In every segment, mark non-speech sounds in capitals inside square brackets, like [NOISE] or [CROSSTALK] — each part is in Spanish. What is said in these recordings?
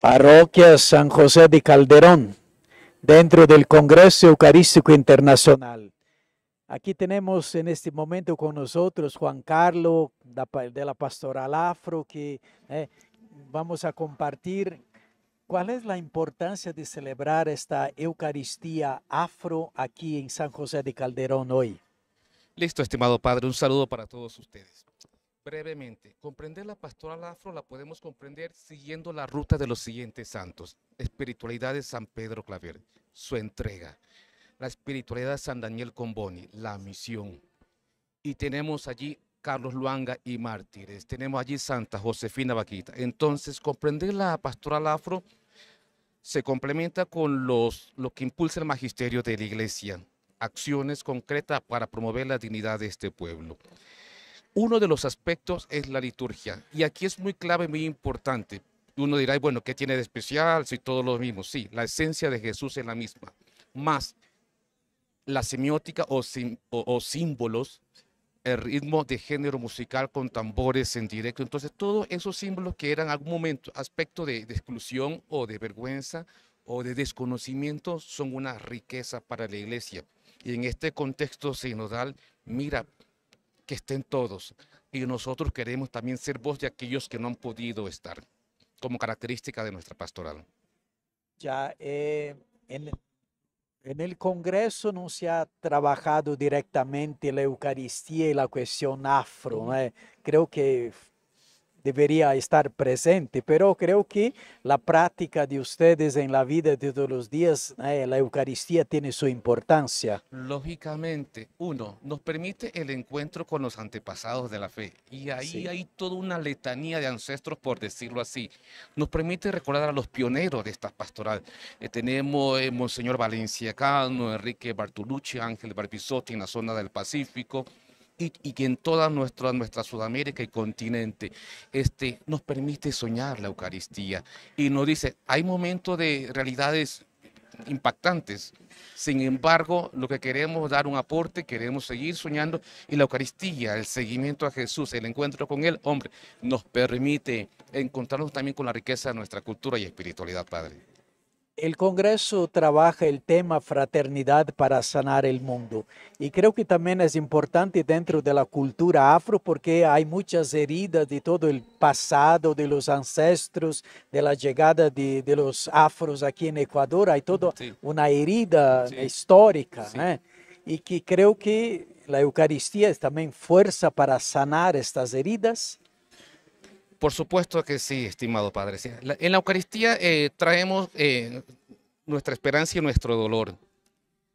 Parroquia San José de Calderón, dentro del Congreso Eucarístico Internacional. Aquí tenemos en este momento con nosotros Juan Carlos de la Pastoral Afro, que eh, vamos a compartir cuál es la importancia de celebrar esta Eucaristía Afro aquí en San José de Calderón hoy. Listo, estimado Padre, un saludo para todos ustedes. Brevemente, comprender la pastoral afro la podemos comprender siguiendo la ruta de los siguientes santos. Espiritualidad de San Pedro Claver, su entrega. La espiritualidad de San Daniel Comboni, la misión. Y tenemos allí Carlos Luanga y Mártires. Tenemos allí Santa Josefina Vaquita. Entonces, comprender la pastoral afro se complementa con los, lo que impulsa el magisterio de la iglesia. Acciones concretas para promover la dignidad de este pueblo. Uno de los aspectos es la liturgia. Y aquí es muy clave, muy importante. Uno dirá, bueno, ¿qué tiene de especial? Si todo lo mismo. Sí, la esencia de Jesús es la misma. Más la semiótica o, símbolos, el ritmo de género musical con tambores en directo. Entonces, todos esos símbolos que eran en algún momento aspecto de, de exclusión o de vergüenza o de desconocimiento son una riqueza para la iglesia. Y en este contexto sinodal, mira, que estén todos. Y nosotros queremos también ser voz de aquellos que no han podido estar, como característica de nuestra pastoral. Ya eh, en, en el Congreso no se ha trabajado directamente la Eucaristía y la cuestión afro, ¿no? Mm. Creo que debería estar presente, pero creo que la práctica de ustedes en la vida de todos los días, eh, la Eucaristía tiene su importancia. Lógicamente, uno, nos permite el encuentro con los antepasados de la fe y ahí hay toda una letanía de ancestros, por decirlo así. Nos permite recordar a los pioneros de esta pastoral. Eh, tenemos eh, Monseñor Valencia Cano, Enrique Bartolucci, Ángel Barbizotti en la zona del Pacífico y, que en toda nuestra, nuestra Sudamérica y continente este, nos permite soñar la Eucaristía y nos dice, hay momentos de realidades impactantes. Sin embargo, lo que queremos es dar un aporte, queremos seguir soñando y la Eucaristía, el seguimiento a Jesús, el encuentro con Él, hombre, nos permite encontrarnos también con la riqueza de nuestra cultura y espiritualidad, Padre. El Congreso trabaja el tema fraternidad para sanar el mundo y creo que también es importante dentro de la cultura afro porque hay muchas heridas de todo el pasado, de los ancestros, de la llegada de, los afros aquí en Ecuador, hay toda una herida histórica ¿eh? y que creo que la Eucaristía es también fuerza para sanar estas heridas por supuesto que sí, estimado Padre. En la Eucaristía eh, traemos eh, nuestra esperanza y nuestro dolor.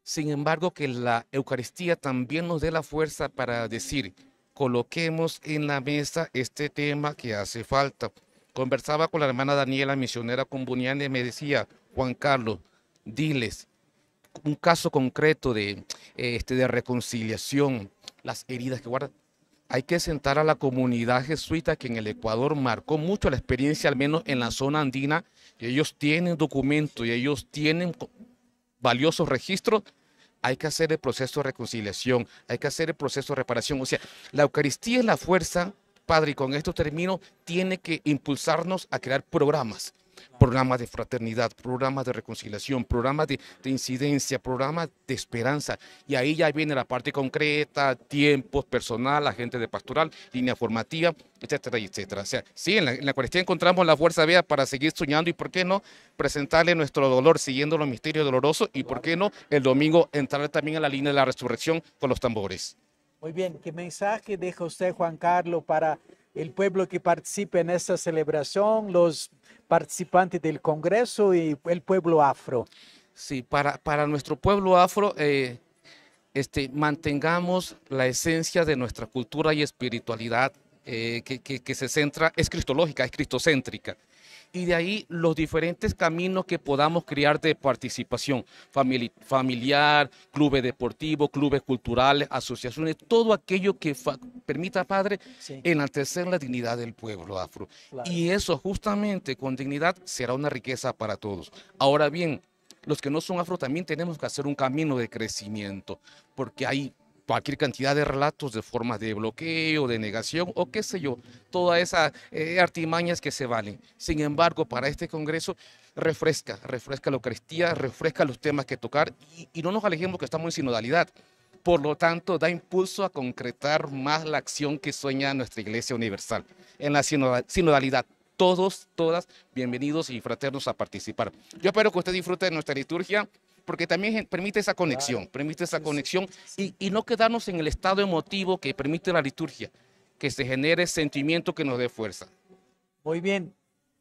Sin embargo, que la Eucaristía también nos dé la fuerza para decir, coloquemos en la mesa este tema que hace falta. Conversaba con la hermana Daniela, misionera comuniana, y me decía, Juan Carlos, diles un caso concreto de, eh, este, de reconciliación, las heridas que guardan hay que sentar a la comunidad jesuita que en el Ecuador marcó mucho la experiencia, al menos en la zona andina, y ellos tienen documentos y ellos tienen valiosos registros. Hay que hacer el proceso de reconciliación, hay que hacer el proceso de reparación. O sea, la Eucaristía es la fuerza, Padre, y con esto termino, tiene que impulsarnos a crear programas programas de fraternidad, programas de reconciliación, programas de, incidencia, programas de esperanza. Y ahí ya viene la parte concreta, tiempos, personal, agente de pastoral, línea formativa, etcétera, etcétera. O sea, sí, en la, cuestión encontramos la fuerza vea para seguir soñando y, ¿por qué no?, presentarle nuestro dolor siguiendo los misterios dolorosos y, ¿por qué no?, el domingo entrar también a la línea de la resurrección con los tambores. Muy bien, ¿qué mensaje deja usted, Juan Carlos, para el pueblo que participe en esta celebración, los participantes del Congreso y el pueblo afro. Sí, para, para nuestro pueblo afro, eh, este, mantengamos la esencia de nuestra cultura y espiritualidad eh, que, se centra, es cristológica, es cristocéntrica. Y de ahí los diferentes caminos que podamos crear de participación, familiar, clubes deportivos, clubes culturales, asociaciones, todo aquello que permita, Padre, enaltecer la dignidad del pueblo afro. Y eso justamente con dignidad será una riqueza para todos. Ahora bien, los que no son afro también tenemos que hacer un camino de crecimiento, porque hay cualquier cantidad de relatos de formas de bloqueo, de negación o qué sé yo, todas esas eh, artimañas que se valen. Sin embargo, para este Congreso refresca, refresca la Eucaristía, refresca los temas que tocar y, y no nos alejemos que estamos en sinodalidad. Por lo tanto, da impulso a concretar más la acción que sueña nuestra Iglesia Universal. En la sinodalidad, todos, todas, bienvenidos y fraternos a participar. Yo espero que usted disfrute de nuestra liturgia porque también permite esa conexión, permite esa conexión y, no quedarnos en el estado emotivo que permite la liturgia, que se genere sentimiento que nos dé fuerza. Muy bien,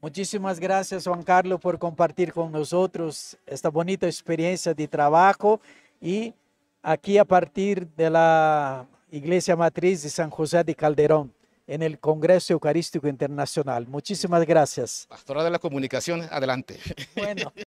Muchísimas gracias Juan Carlos por compartir con nosotros esta bonita experiencia de trabajo y aquí a partir de la Iglesia Matriz de San José de Calderón en el Congreso Eucarístico Internacional. Muchísimas gracias. Pastora de la Comunicación, adelante. Bueno. [LAUGHS]